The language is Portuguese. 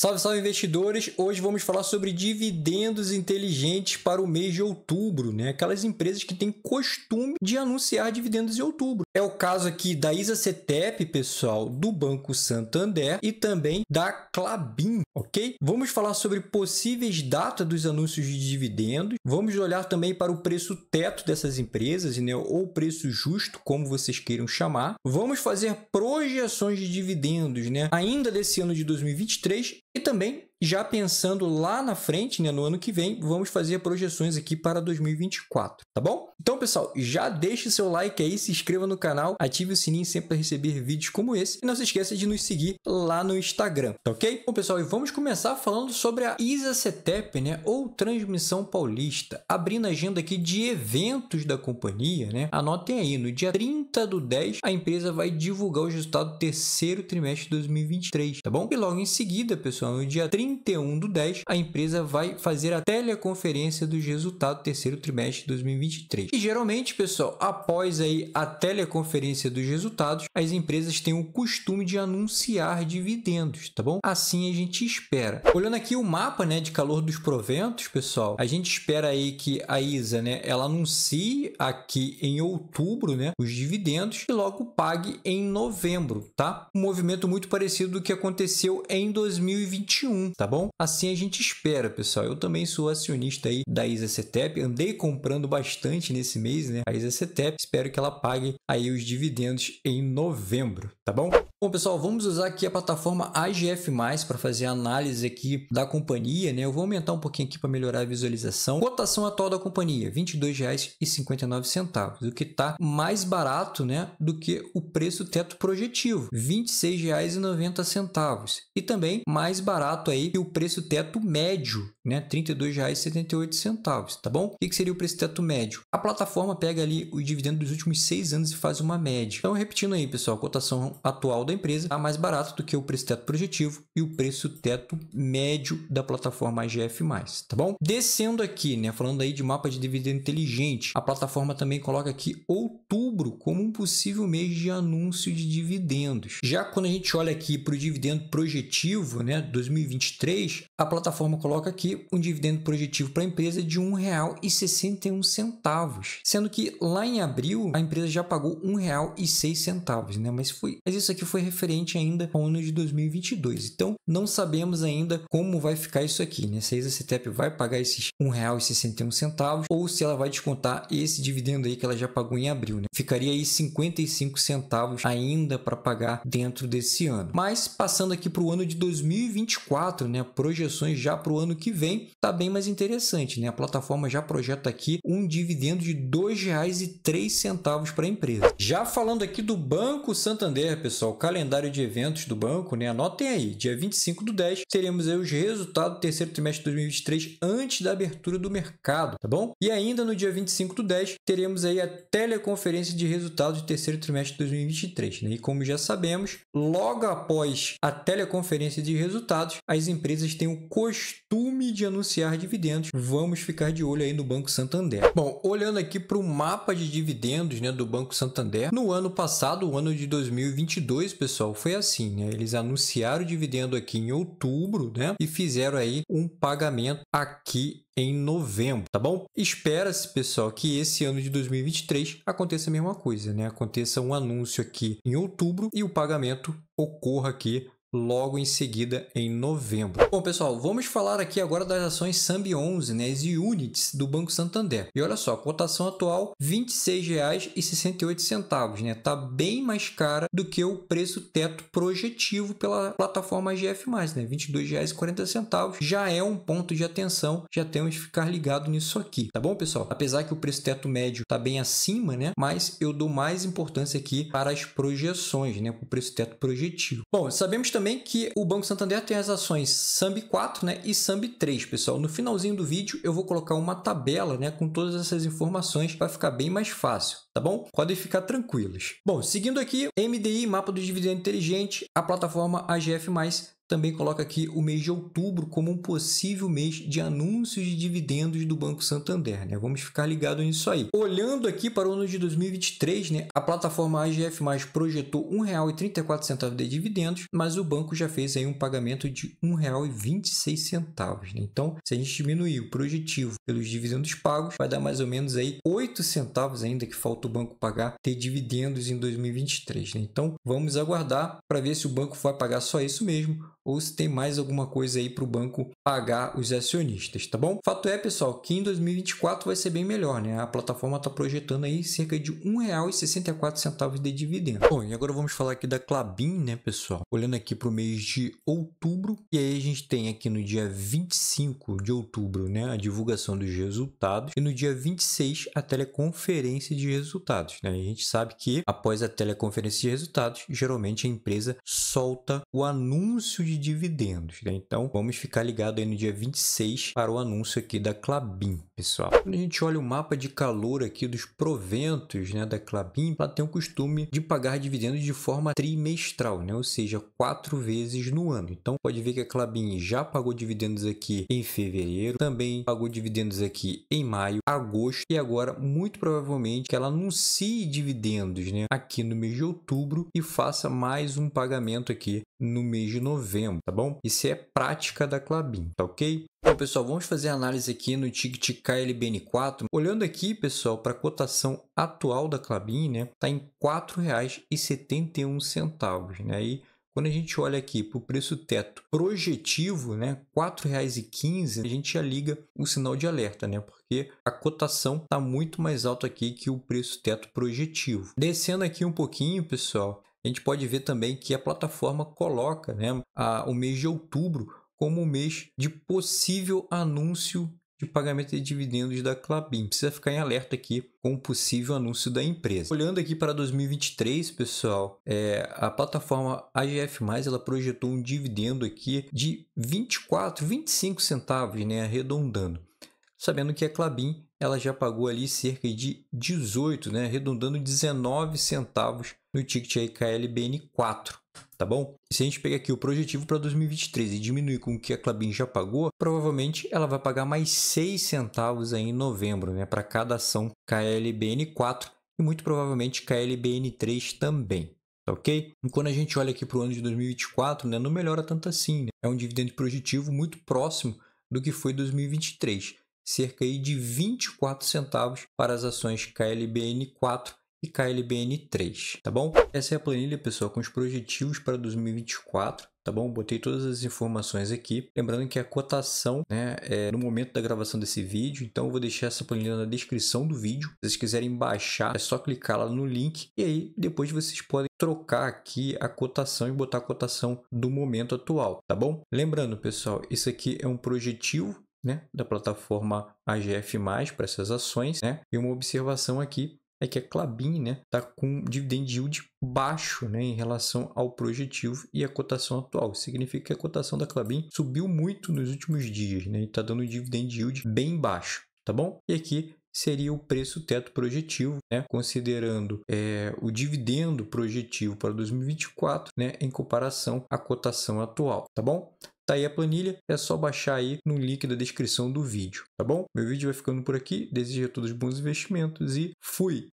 Salve, salve investidores! Hoje vamos falar sobre dividendos inteligentes para o mês de outubro, né? Aquelas empresas que têm costume de anunciar dividendos em outubro. É o caso aqui da Isa pessoal, do Banco Santander e também da Clabin, ok? Vamos falar sobre possíveis datas dos anúncios de dividendos. Vamos olhar também para o preço teto dessas empresas, né? Ou preço justo, como vocês queiram chamar. Vamos fazer projeções de dividendos, né? Ainda desse ano de 2023 e também já pensando lá na frente, né, no ano que vem, vamos fazer projeções aqui para 2024, tá bom? Então, pessoal, já deixe seu like aí, se inscreva no canal, ative o sininho sempre para receber vídeos como esse e não se esqueça de nos seguir lá no Instagram, tá ok? Bom, pessoal, e vamos começar falando sobre a ISA CETEP, né, ou Transmissão Paulista, abrindo a agenda aqui de eventos da companhia, né? Anotem aí, no dia 30 do 10, a empresa vai divulgar os resultados do terceiro trimestre de 2023, tá bom? E logo em seguida, pessoal, no dia 30 31 do 10, a empresa vai fazer a teleconferência dos resultados do terceiro trimestre de 2023. E geralmente, pessoal, após aí a teleconferência dos resultados, as empresas têm o costume de anunciar dividendos, tá bom? Assim a gente espera. Olhando aqui o mapa, né, de calor dos proventos, pessoal, a gente espera aí que a ISA, né, ela anuncie aqui em outubro, né, os dividendos e logo pague em novembro, tá? Um movimento muito parecido do que aconteceu em 2021, tá bom? Assim a gente espera, pessoal. Eu também sou acionista aí da Isa andei comprando bastante nesse mês, né? A Isa espero que ela pague aí os dividendos em novembro, tá bom? Bom, pessoal, vamos usar aqui a plataforma AGF+, para fazer a análise aqui da companhia, né? Eu vou aumentar um pouquinho aqui para melhorar a visualização. Cotação atual da companhia, R$ 22,59, o que está mais barato, né, do que o preço teto projetivo, R$ 26,90, e também mais barato aí que o preço teto médio, né, R$ 32,78, tá bom? O que seria o preço teto médio? A plataforma pega ali o dividendo dos últimos seis anos e faz uma média. Então, repetindo aí, pessoal, cotação atual da empresa a tá mais barato do que o preço teto projetivo e o preço teto médio da plataforma AGF+, tá bom? Descendo aqui, né, falando aí de mapa de dividendo inteligente, a plataforma também coloca aqui outubro como um possível mês de anúncio de dividendos. Já quando a gente olha aqui para o dividendo projetivo, né, 2023, a plataforma coloca aqui um dividendo projetivo para a empresa de R$ 1,61, sendo que lá em abril a empresa já pagou R$ 1,06, né? Mas foi, mas isso aqui foi foi referente ainda ao ano de 2022. Então, não sabemos ainda como vai ficar isso aqui, né? Se a Isacetep vai pagar esses R$ 1,61 ou se ela vai descontar esse dividendo aí que ela já pagou em abril, né? Ficaria aí 55 centavos ainda para pagar dentro desse ano. Mas passando aqui para o ano de 2024, né? Projeções já para o ano que vem, tá bem mais interessante, né? A plataforma já projeta aqui um dividendo de R$ 2,03 para a empresa. Já falando aqui do Banco Santander, pessoal, calendário de eventos do banco, né? Anotem aí, dia 25 do 10, teremos aí os resultados do terceiro trimestre de 2023 antes da abertura do mercado, tá bom? E ainda no dia 25 do 10, teremos aí a teleconferência de resultados do terceiro trimestre de 2023, né? E como já sabemos, logo após a teleconferência de resultados, as empresas têm o costume de anunciar dividendos. Vamos ficar de olho aí no Banco Santander. Bom, olhando aqui para o mapa de dividendos, né, do Banco Santander, no ano passado, o ano de 2022, pessoal, foi assim, né? Eles anunciaram o dividendo aqui em outubro, né? E fizeram aí um pagamento aqui em novembro, tá bom? Espera-se, pessoal, que esse ano de 2023 aconteça a mesma coisa, né? Aconteça um anúncio aqui em outubro e o pagamento ocorra aqui logo em seguida em novembro. Bom, pessoal, vamos falar aqui agora das ações SAMB 11, né, as units do Banco Santander. E olha só, cotação atual R$ 26,68, né? Tá bem mais cara do que o preço teto projetivo pela plataforma GF+, né? R$ 22,40 já é um ponto de atenção, já temos que ficar ligado nisso aqui, tá bom, pessoal? Apesar que o preço teto médio tá bem acima, né? Mas eu dou mais importância aqui para as projeções, né, para o preço teto projetivo. Bom, sabemos também também que o Banco Santander tem as ações SAMB 4 né, e SAMB 3, pessoal. No finalzinho do vídeo eu vou colocar uma tabela né, com todas essas informações para ficar bem mais fácil, tá bom? Podem ficar tranquilos. Bom, seguindo aqui, MDI, mapa do dividendo inteligente, a plataforma AGF+, também coloca aqui o mês de outubro como um possível mês de anúncios de dividendos do Banco Santander, né? Vamos ficar ligado nisso aí. Olhando aqui para o ano de 2023, né? A plataforma AGF+ projetou R$ 1,34 de dividendos, mas o banco já fez aí um pagamento de R$ 1,26, né? Então, se a gente diminuir o projetivo pelos dividendos pagos, vai dar mais ou menos aí 8 centavos ainda que falta o banco pagar ter dividendos em 2023, né? Então, vamos aguardar para ver se o banco vai pagar só isso mesmo ou se tem mais alguma coisa aí para o banco pagar os acionistas, tá bom? Fato é, pessoal, que em 2024 vai ser bem melhor, né? A plataforma está projetando aí cerca de R$1,64 de dividendo. Bom, e agora vamos falar aqui da Clabin, né, pessoal? Olhando aqui para o mês de outubro, e aí a gente tem aqui no dia 25 de outubro, né, a divulgação dos resultados, e no dia 26 a teleconferência de resultados, né? A gente sabe que após a teleconferência de resultados, geralmente a empresa solta o anúncio de dividendos, né? Então, vamos ficar ligado aí no dia 26 para o anúncio aqui da Clabin, pessoal. Quando a gente olha o mapa de calor aqui dos proventos, né, da Clabin, ela tem o costume de pagar dividendos de forma trimestral, né? Ou seja, quatro vezes no ano. Então, pode ver que a Clabin já pagou dividendos aqui em fevereiro, também pagou dividendos aqui em maio, agosto e agora muito provavelmente que ela anuncie dividendos, né, aqui no mês de outubro e faça mais um pagamento aqui no mês de novembro setembro, tá bom? Isso é prática da Clabin, tá ok? pessoal, vamos fazer a análise aqui no ticket KLBN4. Olhando aqui, pessoal, para a cotação atual da Clabin, né? Tá em R$ 4,71, né? E quando a gente olha aqui para o preço teto projetivo, né, R$ 4,15, a gente já liga o sinal de alerta, né, porque a cotação está muito mais alta aqui que o preço teto projetivo. Descendo aqui um pouquinho, pessoal, a gente pode ver também que a plataforma coloca né, a, o mês de outubro como um mês de possível anúncio de pagamento de dividendos da Clabin. Precisa ficar em alerta aqui com o possível anúncio da empresa. Olhando aqui para 2023, pessoal, é, a plataforma AGF+, ela projetou um dividendo aqui de 24, 25 centavos, né, arredondando. Sabendo que a Clabin, ela já pagou ali cerca de 18, né, arredondando 19 centavos no ticket aí KLBN4, tá bom? se a gente pegar aqui o projetivo para 2023 e diminuir com o que a Clabin já pagou, provavelmente ela vai pagar mais 6 centavos aí em novembro, né, para cada ação KLBN4 e muito provavelmente KLBN3 também. Tá ok? E quando a gente olha aqui para o ano de 2024, né, não melhora tanto assim. Né? É um dividendo projetivo muito próximo do que foi 2023, cerca aí de 24 centavos para as ações KLBN4 e KLBN3, tá bom? Essa é a planilha, pessoal, com os projetivos para 2024 tá bom? Botei todas as informações aqui. Lembrando que a cotação né, é no momento da gravação desse vídeo, então eu vou deixar essa planilha na descrição do vídeo. Se vocês quiserem baixar, é só clicar lá no link e aí depois vocês podem trocar aqui a cotação e botar a cotação do momento atual, tá bom? Lembrando, pessoal, isso aqui é um projetivo né, da plataforma AGF+, para essas ações, né? E uma observação aqui é que a Clabin né, está com dividend yield baixo né, em relação ao projetivo e à cotação atual. Significa que a cotação da Clabin subiu muito nos últimos dias né, e está dando um dividend yield bem baixo. Tá bom? E aqui seria o preço teto projetivo, né? considerando é, o dividendo projetivo para 2024, né? em comparação à cotação atual, tá bom? Tá aí a planilha, é só baixar aí no link da descrição do vídeo, tá bom? Meu vídeo vai ficando por aqui, desejo a todos bons investimentos e fui!